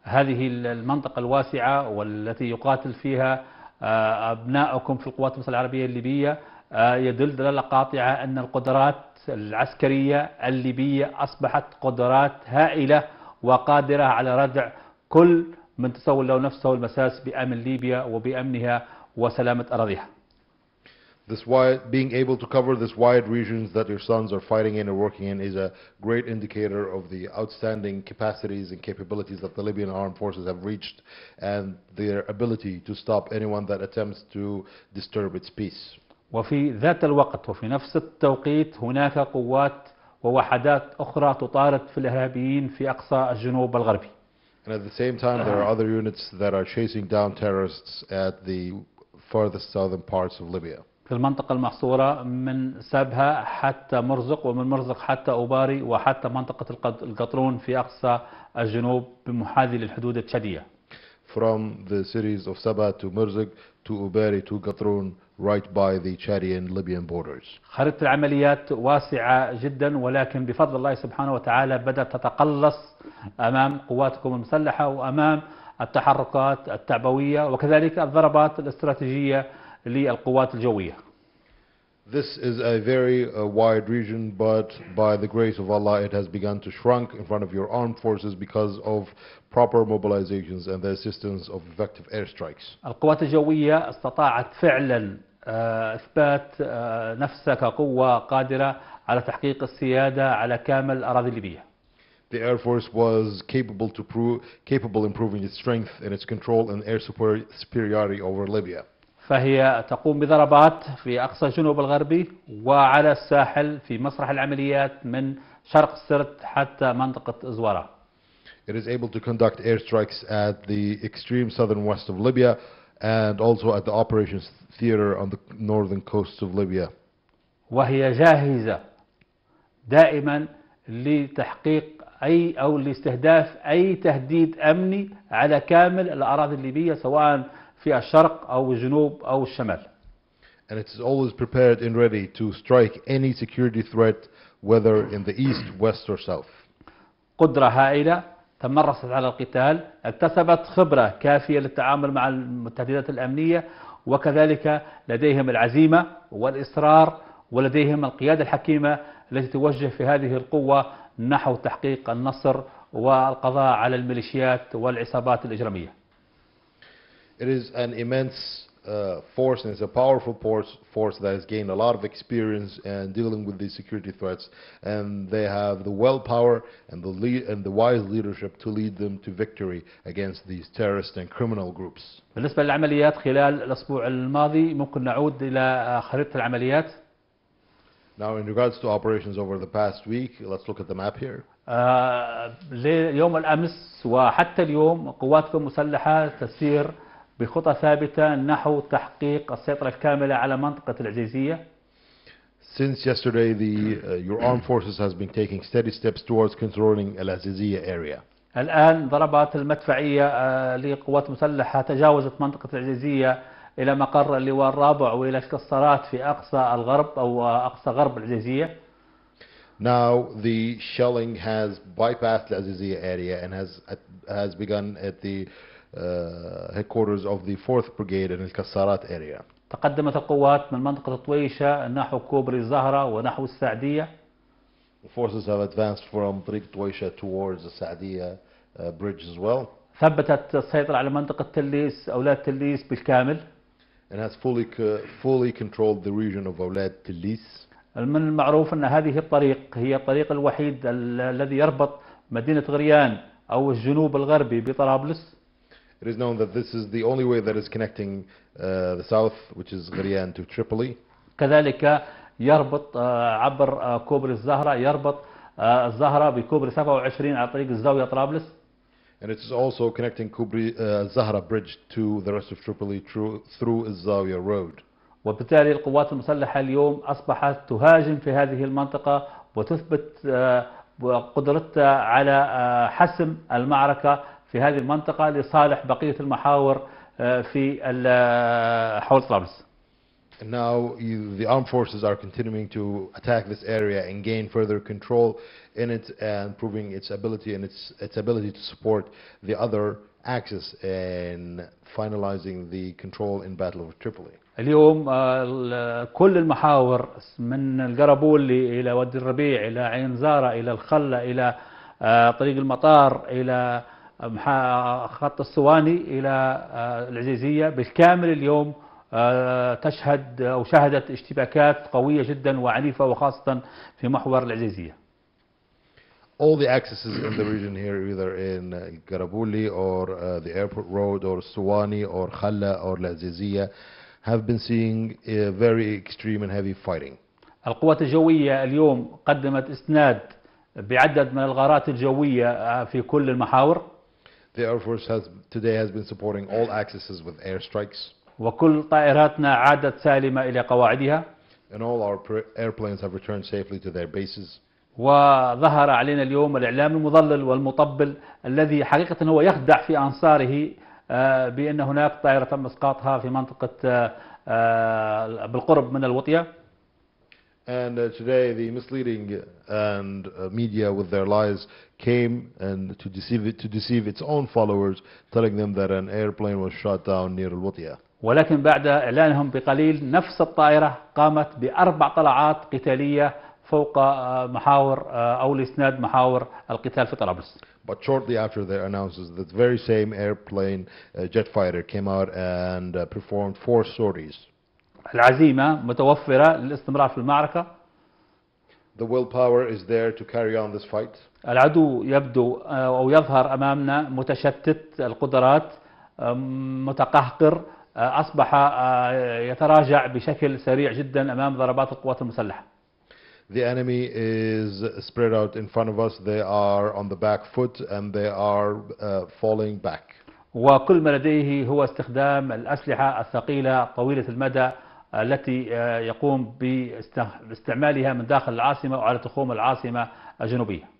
هذه المنطقة الواسعة والتي يقاتل فيها آه، أبناؤكم في القوات المسلحة العربية الليبية آه، يدل دلالة قاطعة أن القدرات العسكرية الليبية أصبحت قدرات هائلة وقادرة على ردع كل من تسول له نفسه المساس بأمن ليبيا وبأمنها وسلامة أراضيها This wide, being able to cover this wide regions that your sons are fighting in and working in is a great indicator of the outstanding capacities and capabilities that the Libyan armed forces have reached and their ability to stop anyone that attempts to disturb its peace. وفي ذات الوقت وفي نفس التوقيت هناك قوات ووحدات أخرى تطارد في الإرهابيين في أقصى الجنوب الغربي. And at the same time, there are other units that are chasing down terrorists at the farthest southern parts of Libya. في المنطقة المحصورة من سبها حتى مرزق ومن مرزق حتى أوباري وحتى منطقة القطرون في أقصى الجنوب بمحاذي للحدود التشادية From the cities of Sabah to Murzig to Ubari to Qatrun right by the Chadian Libyan borders. خريطة العمليات واسعة جدا ولكن بفضل الله سبحانه وتعالى بدأت تتقلص أمام قواتكم المسلحة وأمام التحركات التعبوية وكذلك الضربات الاستراتيجية للقوات الجوية This is a very uh, wide region, but by the grace of Allah, it has begun to shrink in front of your armed forces because of proper mobilizations and the assistance of effective airstrikes. القوات الجوية استطاعت فعلا إثبات نفسها كقوة قادرة على تحقيق السيادة على كامل The Air Force was capable to prove capable improving its strength and its control and air superiority over Libya. فهي تقوم بضربات في أقصى جنوب الغربي وعلى الساحل في مسرح العمليات من شرق سرت حتى منطقة زوارة. It is able to conduct airstrikes at the extreme southern west of Libya and also at the operations theater on the northern coasts of Libya. وهي جاهزة دائما لتحقيق أي أو لاستهداف أي تهديد أمني على كامل الأراضي الليبية سواء في الشرق أو الجنوب أو الشمال. And it is always prepared and ready to strike any security threat whether in the east, west or south. قدرة هائلة تمرست على القتال اكتسبت خبرة كافية للتعامل مع التهديدات الأمنية وكذلك لديهم العزيمة والإصرار ولديهم القيادة الحكيمة التي توجه في هذه القوة نحو تحقيق النصر والقضاء على الميليشيات والعصابات الإجرامية It is an immense uh, force and it's a powerful force, force that has gained a lot of experience in dealing with these security threats. And they have the willpower power and the, lead, and the wise leadership to lead them to victory against these terrorist and criminal groups. للعمليات خلال الأسبوع الماضي ممكن نعود إلى العمليات. Now in regards to operations over the past week, let's look at the map here. Uh, يوم الأمس وحتى اليوم قواتكم مسلحة تسير بخطى ثابتة نحو تحقيق السيطرة الكاملة على منطقة العزيزية. Since yesterday, the uh, your armed forces has been taking steady steps towards controlling Al Azizia area. الآن ضربات المدفعية uh, لقوات مسلحة تجاوزت منطقة العزيزية إلى مقر اللواء الرابع وإلى الكسرات في أقصى الغرب أو آه، أقصى غرب العزيزية. Now the shelling has bypassed Al Azizia area and has uh, has begun at the آه، headquarters of the 4th Brigade in الكسارات area. تقدمت القوات من منطقة طويشة نحو كوبري الزهرة ونحو السعدية. The forces have advanced from طريق طويشة towards the uh, bridge as well. ثبتت السيطرة على منطقة تليس أولاد تليس بالكامل. And has fully fully controlled the region of أولاد تليس. من المعروف أن هذه الطريق هي الطريق الوحيد الذي يربط مدينة غريان أو الجنوب الغربي بطرابلس. it is known that this is the only way that is connecting uh, the south, which is Gharian, to Tripoli. كذلك يربط عبر كوبري الزهرة يربط الزهرة بكوبري 27 على طريق الزاوية طرابلس. And it is also connecting Kubri uh, Zahra Bridge to the rest of Tripoli through, through Zawiya Road. وبالتالي القوات المسلحة اليوم أصبحت تهاجم في هذه المنطقة وتثبت قدرتها على حسم المعركة في هذه المنطقة لصالح بقية المحاور في حول طرابلس. Now you, the armed forces are continuing to attack this area and gain further control in it and proving its ability and its, its ability to support the other axis in finalizing the control in Battle of Tripoli. اليوم كل المحاور من القربولي إلى وادي الربيع إلى عين زارة إلى الخلة إلى طريق المطار إلى خط الصواني إلى آه، العزيزية بالكامل اليوم آه، تشهد أو شهدت اشتباكات قوية جدا وعنيفة وخاصة في محور العزيزية all the accesses in the region here, either in uh, Garabuli or uh, the airport road or Suwani or Khalla or Lazizia have been seeing a very extreme and heavy fighting. القوات الجوية اليوم قدمت إسناد بعدد من الغارات الجوية آه، في كل المحاور. The Air Force has today has been supporting all accesses with airstrikes. وكل طائراتنا عادت سالمة إلى قواعدها. And all our airplanes have returned safely to their bases. وظهر علينا اليوم الإعلام المضلل والمطبل الذي حقيقة هو يخدع في أنصاره آه، بأن هناك طائرة تم إسقاطها في منطقة آه، آه، بالقرب من الوطية. And uh, today, the misleading and uh, media with their lies came and to deceive it, to deceive its own followers, telling them that an airplane was shot down near al ولكن بعد إعلانهم بقليل نفس الطائرة قامت بأربع طلعات قتالية فوق محاور أو لإسناد محاور القتال في طرابلس. But shortly after their announcements, the very same airplane uh, jet fighter came out and uh, performed four sorties. العزيمة متوفرة للاستمرار في المعركة. The willpower is there to carry on this fight. العدو يبدو آه، أو يظهر أمامنا متشتت القدرات آه، متقهقر آه، أصبح يتراجع بشكل سريع جدا أمام ضربات القوات المسلحة. The enemy is spread out in front of us. They are on the back foot and they are uh, falling back. وكل ما لديه هو استخدام الأسلحة الثقيلة طويلة المدى التي يقوم باستعمالها من داخل العاصمة وعلى تخوم العاصمة الجنوبية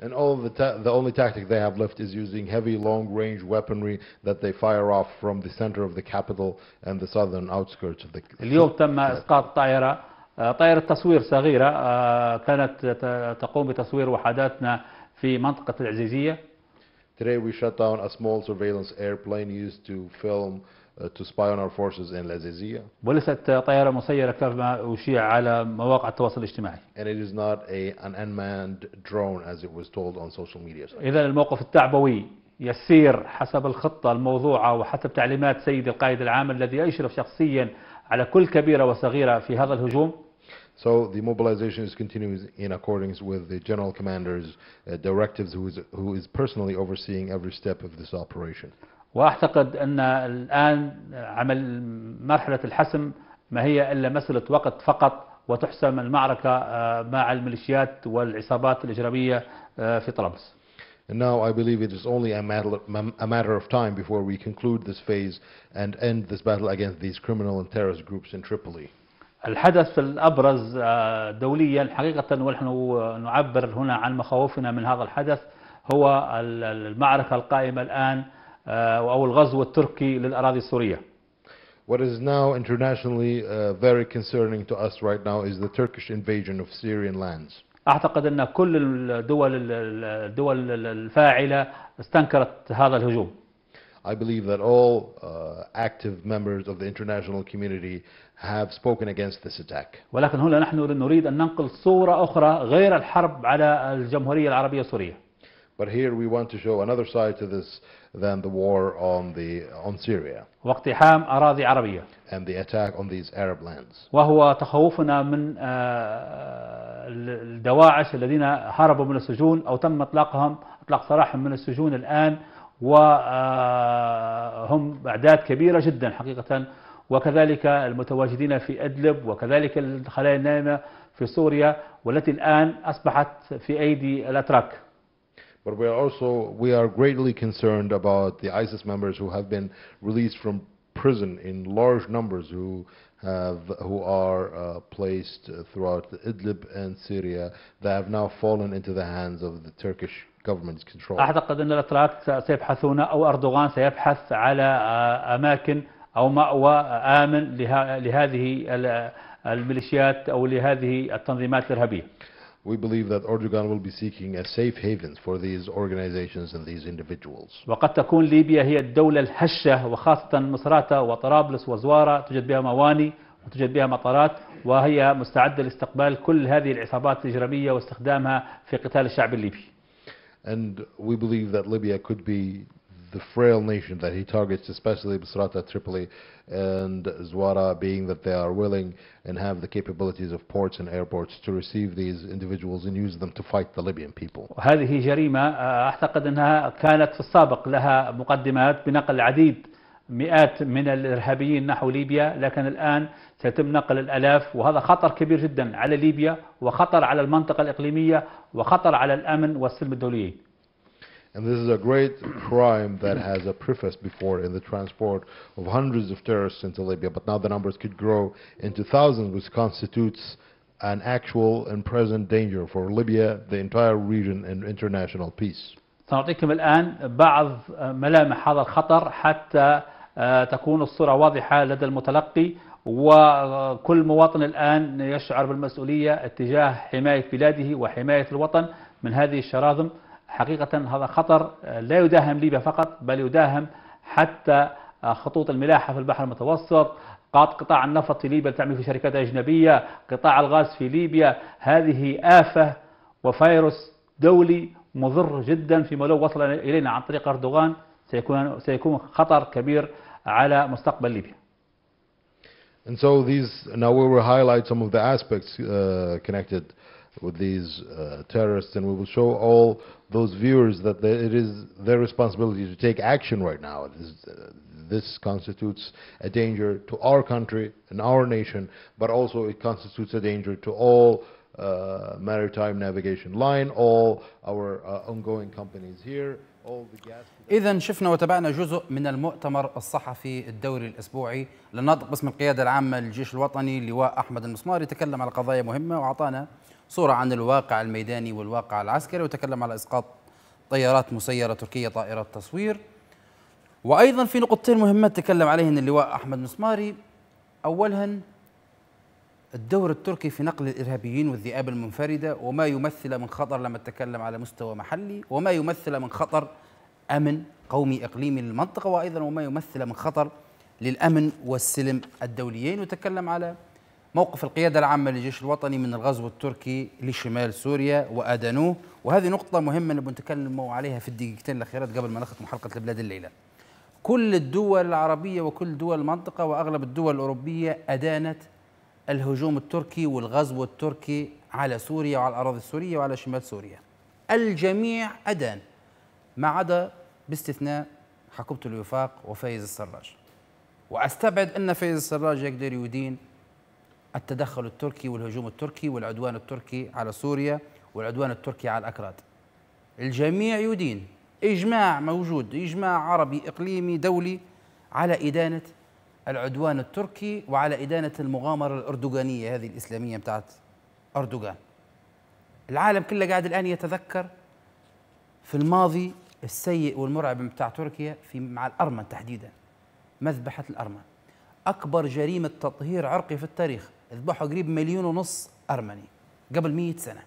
And all the, the only tactic they have left is using heavy long-range weaponry that they fire off from the center of the capital and the southern outskirts of the اليوم تم إسقاط طائرة طائرة تصوير صغيرة كانت تقوم بتصوير وحداتنا في منطقة العزيزية Today we shut down a small surveillance airplane used to film uh, Uh, to spy on our forces in Lazizia. وليست طيارة مسيرة كما أشيع على مواقع التواصل الاجتماعي. And it is not a, an unmanned drone as it was told on social media. إذا الموقف التعبوي يسير حسب الخطة الموضوعة وحسب تعليمات سيد القائد العام الذي يشرف شخصيا على كل كبيرة وصغيرة في هذا الهجوم. So the mobilization is continuing in accordance with the general commander's uh, directives who is, who is personally overseeing every step of this operation. وأعتقد أن الآن عمل مرحلة الحسم ما هي إلا مسألة وقت فقط وتحسم المعركة آه، مع الميليشيات والعصابات الإجرامية آه، في طرابلس now I believe it is only a matter, a matter of time before we conclude this phase and end this battle against these criminal and terrorist groups in Tripoli. الحدث الأبرز آه، دوليا حقيقة ونحن نعبر هنا عن مخاوفنا من هذا الحدث هو المعركة القائمة الآن أو الغزو التركي للأراضي السورية. What is now internationally uh, very concerning to us right now is the Turkish invasion of Syrian lands. أعتقد أن كل الدول الدول الفاعلة استنكرت هذا الهجوم. I believe that all uh, active members of the international community have spoken against this attack. ولكن هنا نحن نريد أن ننقل صورة أخرى غير الحرب على الجمهورية العربية السورية. But here we want to show another side to this than the war on the on Syria. واقتحام أراضي عربية. And the attack on these Arab lands. وهو تخوفنا من آه، الدواعش الذين هربوا من السجون أو تم إطلاقهم إطلاق سراحهم من السجون الآن وهم آه، أعداد كبيرة جدا حقيقة وكذلك المتواجدين في أدلب وكذلك الخلايا النائمة في سوريا والتي الآن أصبحت في أيدي الأتراك But we are also we are greatly concerned about the ISIS members who have been released from prison in large numbers who have who are uh, placed throughout Idlib and Syria that have now fallen into the hands of the Turkish government's control. أعتقد أن الأتراك سيبحثون أو أردوغان سيبحث على أماكن أو مأوى آمن لهذه الميليشيات أو لهذه التنظيمات الإرهابية we believe that Erdogan will be seeking a safe haven for these organizations and these individuals. وقد تكون ليبيا هي الدولة الهشة وخاصة مصراتة وطرابلس وزوارة توجد بها مواني وتوجد بها مطارات وهي مستعدة لاستقبال كل هذه العصابات الإجرامية واستخدامها في قتال الشعب الليبي. And we believe that Libya could be the frail nation that he targets, especially Misrata, Tripoli, and Zwara being that they are willing and have the capabilities of ports and airports to receive these individuals and use them to fight the Libyan people. هذه جريمة أعتقد أنها كانت في السابق لها مقدمات بنقل العديد مئات من الإرهابيين نحو ليبيا لكن الآن سيتم نقل الألاف وهذا خطر كبير جدا على ليبيا وخطر على المنطقة الإقليمية وخطر على الأمن والسلم الدوليين And this is a great crime that has a preface before in the transport of hundreds of terrorists into Libya. But now the numbers could grow into thousands, which constitutes an actual and present danger for Libya, the entire region, and international peace. سنعطيكم الآن بعض ملامح هذا الخطر حتى تكون الصورة واضحة لدى المتلقي وكل مواطن الآن يشعر بالمسؤولية اتجاه حماية بلاده وحماية الوطن من هذه الشراذم حقيقة هذا خطر آه، لا يداهم ليبيا فقط بل يداهم حتى آه، خطوط الملاحة في البحر المتوسط قطاع النفط في ليبيا تعمل في شركات أجنبية قطاع الغاز في ليبيا هذه آفة وفيروس دولي مضر جدا فيما لو وصل إلينا عن طريق أردوغان سيكون, سيكون خطر كبير على مستقبل ليبيا And so these, now we will highlight some of the aspects uh, connected with these uh, terrorists, and we will show all those viewers that they, it is their responsibility to take action right now. This, uh, this, constitutes a danger to our country and our nation, but also it constitutes a danger to all uh, maritime navigation line, all our uh, ongoing companies here. إذا شفنا وتابعنا جزء من المؤتمر الصحفي الدوري الأسبوعي للناطق باسم القيادة العامة للجيش الوطني اللواء أحمد المسمار يتكلم على قضايا مهمة وأعطانا صورة عن الواقع الميداني والواقع العسكري وتكلم على إسقاط طيارات مسيرة تركية طائرات تصوير وأيضا في نقطتين مهمات تكلم عليهن اللواء أحمد مسماري أولهن الدور التركي في نقل الإرهابيين والذئاب المنفردة وما يمثل من خطر لما تكلم على مستوى محلي وما يمثل من خطر أمن قومي إقليمي للمنطقة وأيضا وما يمثل من خطر للأمن والسلم الدوليين وتكلم على موقف القيادة العامة للجيش الوطني من الغزو التركي لشمال سوريا وأدانوه وهذه نقطة مهمة نبغى نتكلموا عليها في الدقيقتين الأخيرات قبل ما نختم حلقة البلاد الليلة كل الدول العربية وكل دول المنطقة وأغلب الدول الأوروبية أدانت الهجوم التركي والغزو التركي على سوريا وعلى الأراضي السورية وعلى شمال سوريا الجميع أدان ما عدا باستثناء حكومة الوفاق وفايز السراج وأستبعد أن فايز السراج يقدر يدين التدخل التركي والهجوم التركي والعدوان التركي على سوريا والعدوان التركي على الأكراد الجميع يدين إجماع موجود إجماع عربي إقليمي دولي على إدانة العدوان التركي وعلى إدانة المغامرة الأردوغانية هذه الإسلامية بتاعت أردوغان العالم كله قاعد الآن يتذكر في الماضي السيء والمرعب بتاع تركيا في مع الأرمن تحديدا مذبحة الأرمن أكبر جريمة تطهير عرقي في التاريخ ذبحوا قريب مليون ونص أرمني قبل مئة سنة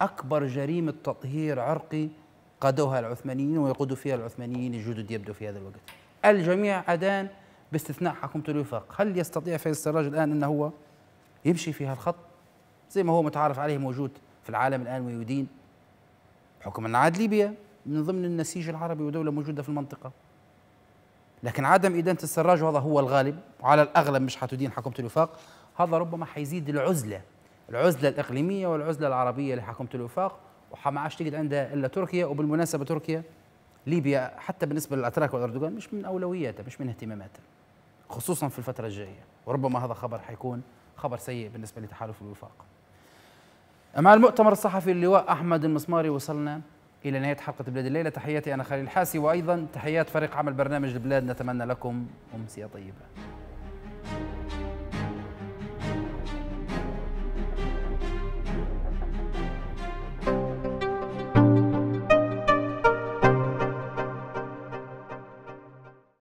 أكبر جريمة تطهير عرقي قادوها العثمانيين ويقودوا فيها العثمانيين الجدد يبدو في هذا الوقت الجميع أدان باستثناء حكومة الوفاق هل يستطيع فيصل السراج الآن أنه هو يمشي في هالخط زي ما هو متعارف عليه موجود في العالم الآن ويدين حكم أن عاد ليبيا من ضمن النسيج العربي ودولة موجودة في المنطقة لكن عدم إدانة السراج وهذا هو الغالب وعلى الأغلب مش حتدين حكومة الوفاق هذا ربما حيزيد العزلة العزلة الإقليمية والعزلة العربية لحكومة الوفاق وما عادش تجد عندها إلا تركيا وبالمناسبة تركيا ليبيا حتى بالنسبة للأتراك والأردوغان مش من أولوياتها مش من اهتماماتها خصوصا في الفترة الجاية وربما هذا خبر حيكون خبر سيء بالنسبة لتحالف الوفاق مع المؤتمر الصحفي اللواء أحمد المسماري وصلنا إلى نهاية حلقة بلاد الليلة تحياتي أنا خليل حاسي وأيضا تحيات فريق عمل برنامج البلاد نتمنى لكم أمسية طيبة